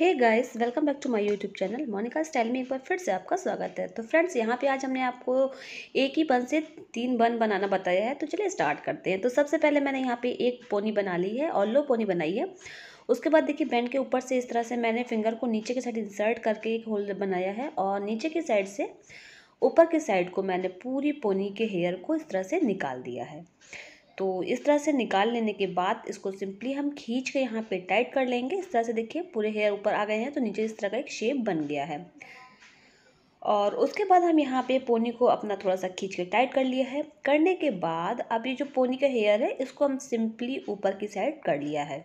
hey guys welcome back to my YouTube channel Monika style में एक बार फिर से आपका स्वागत है तो फ्रेंड्स यहाँ पे आज हमने आपको एक ही बन से तीन बन बनाना बताया है तो चलिए स्टार्ट करते हैं तो सबसे पहले मैंने यहाँ पे एक पोनी बना ली है और लो पोनी बनाई है उसके बाद देखिए बैंड के ऊपर से इस तरह से मैंने फिंगर को नीचे की साइड इंसर्ट करके एक होल बनाया है और नीचे की साइड से ऊपर के साइड को मैंने पूरी पोनी के हेयर को इस तरह से निकाल दिया है तो इस तरह से निकाल लेने के बाद इसको सिंपली हम खींच के यहाँ पे टाइट कर लेंगे इस तरह से देखिए पूरे हेयर ऊपर आ गए हैं तो नीचे इस तरह का एक शेप बन गया है और उसके बाद हम यहाँ पे पोनी को अपना थोड़ा सा खींच के टाइट कर लिया है करने के बाद अब ये जो पोनी का हेयर है इसको हम सिंपली ऊपर की साइड कर लिया है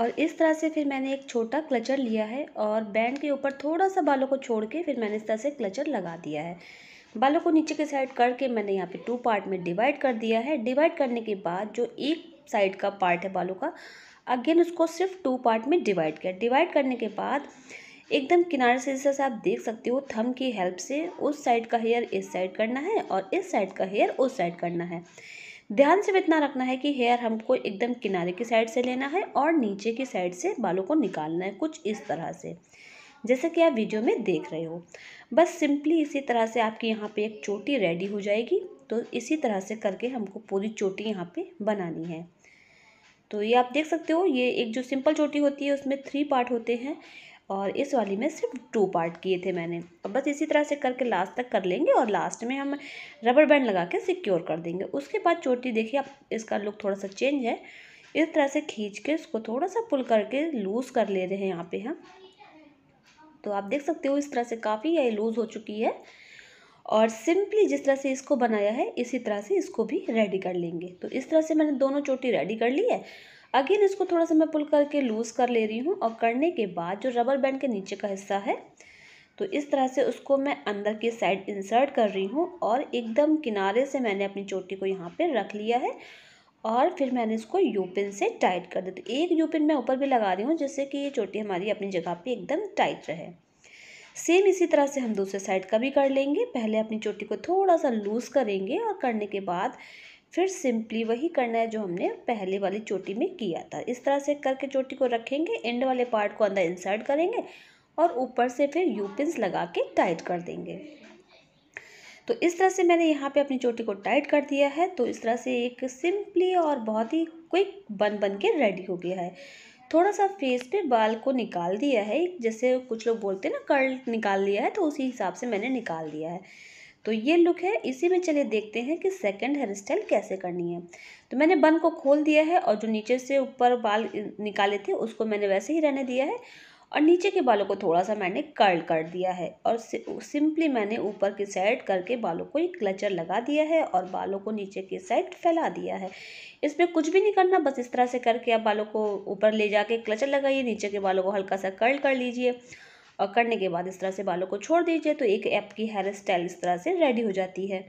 और इस तरह से फिर मैंने एक छोटा क्लचर लिया है और बैंड के ऊपर थोड़ा सा बालों को छोड़ के फिर मैंने इस तरह से क्लचर लगा दिया है बालों को नीचे के साइड करके मैंने यहाँ पे टू पार्ट में डिवाइड कर दिया है डिवाइड करने के बाद जो एक साइड का पार्ट है बालों का अगेन उसको सिर्फ टू पार्ट में डिवाइड किया डिवाइड करने के बाद एकदम किनारे से जैसे आप देख सकते हो थम की हेल्प से उस साइड का हेयर इस साइड करना है और इस साइड का हेयर उस साइड करना है ध्यान सिर्फ इतना रखना है कि हेयर हमको एकदम किनारे की साइड से लेना है और नीचे की साइड से बालों को निकालना है कुछ इस तरह से जैसे कि आप वीडियो में देख रहे हो बस सिंपली इसी तरह से आपकी यहाँ पे एक चोटी रेडी हो जाएगी तो इसी तरह से करके हमको पूरी चोटी यहाँ पे बनानी है तो ये आप देख सकते हो ये एक जो सिंपल चोटी होती है उसमें थ्री पार्ट होते हैं और इस वाली में सिर्फ टू पार्ट किए थे मैंने अब बस इसी तरह से करके लास्ट तक कर लेंगे और लास्ट में हम रबर बैंड लगा के सिक्योर कर देंगे उसके बाद चोटी देखिए आप इसका लुक थोड़ा सा चेंज है इस तरह से खींच के इसको थोड़ा सा पुल करके लूज़ कर ले रहे हैं यहाँ पे हम तो आप देख सकते हो इस तरह से काफ़ी ये लूज़ हो चुकी है और सिंपली जिस तरह से इसको बनाया है इसी तरह से इसको भी रेडी कर लेंगे तो इस तरह से मैंने दोनों चोटी रेडी कर ली है अगेन इसको थोड़ा सा मैं पुल करके लूज़ कर ले रही हूँ और करने के बाद जो रबर बैंड के नीचे का हिस्सा है तो इस तरह से उसको मैं अंदर की साइड इंसर्ट कर रही हूँ और एकदम किनारे से मैंने अपनी चोटी को यहाँ पर रख लिया है और फिर मैंने इसको यूपिन से टाइट कर दिया तो एक यूपिन मैं ऊपर भी लगा रही हूँ जिससे कि ये चोटी हमारी अपनी जगह पे एकदम टाइट रहे सेम इसी तरह से हम दूसरे साइड का भी कर लेंगे पहले अपनी चोटी को थोड़ा सा लूज़ करेंगे और करने के बाद फिर सिंपली वही करना है जो हमने पहले वाली चोटी में किया था इस तरह से करके चोटी को रखेंगे एंड वाले पार्ट को अंदर इंसर्ट करेंगे और ऊपर से फिर पिन लगा के टाइट कर देंगे तो इस तरह से मैंने यहाँ पे अपनी चोटी को टाइट कर दिया है तो इस तरह से एक सिंपली और बहुत ही क्विक बन बन के रेडी हो गया है थोड़ा सा फेस पे बाल को निकाल दिया है जैसे कुछ लोग बोलते हैं ना कर्ल निकाल लिया है तो उसी हिसाब से मैंने निकाल दिया है तो ये लुक है इसी में चलिए देखते हैं कि सेकंड हेयर स्टाइल कैसे करनी है तो मैंने बन को खोल दिया है और जो नीचे से ऊपर बाल निकाले थे उसको मैंने वैसे ही रहने दिया है और नीचे के बालों को थोड़ा सा मैंने कर्ल कर दिया है और सिंपली मैंने ऊपर की साइड करके बालों को एक क्लचर लगा दिया है और बालों को नीचे की साइड फैला दिया है इसमें कुछ भी नहीं करना बस इस तरह से करके आप बालों को ऊपर ले जाके क्लचर लगाइए नीचे के बालों को हल्का सा कर्ल कर लीजिए और करने के बाद इस तरह से बालों को छोड़ दीजिए तो एक ऐप की हेयर स्टाइल इस तरह से रेडी हो जाती है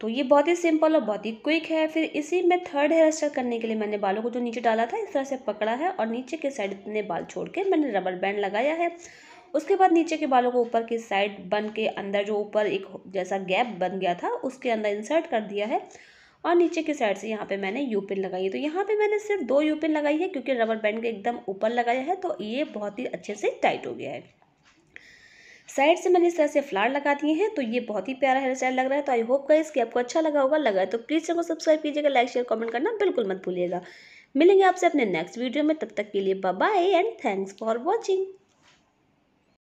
तो ये बहुत ही सिंपल और बहुत ही क्विक है फिर इसी में थर्ड हेयर स्टाइल करने के लिए मैंने बालों को जो नीचे डाला था इस तरह से पकड़ा है और नीचे के साइड इतने बाल छोड़ के मैंने रबर बैंड लगाया है उसके बाद नीचे के बालों को ऊपर की साइड बन के अंदर जो ऊपर एक जैसा गैप बन गया था उसके अंदर इंसर्ट कर दिया है और नीचे की साइड से यहाँ पे मैंने यू पिन लगाई है तो यहाँ पे मैंने सिर्फ दो यू पिन लगाई है क्योंकि रबर बैंड के एकदम ऊपर लगाया है तो ये बहुत ही अच्छे से टाइट हो गया है साइड से मैंने इस तरह से फ्लावर लगा दिए हैं तो ये बहुत ही प्यारा हेयर स्टाइल लग रहा है तो आई होप गाइस कि आपको अच्छा लगा होगा लगा है तो प्लीज़ चैनल को सब्सक्राइब कीजिएगा लाइक शेयर कमेंट करना बिल्कुल मत भूलिएगा मिलेंगे आपसे अपने नेक्स्ट वीडियो में तब तक के लिए bye and thanks for watching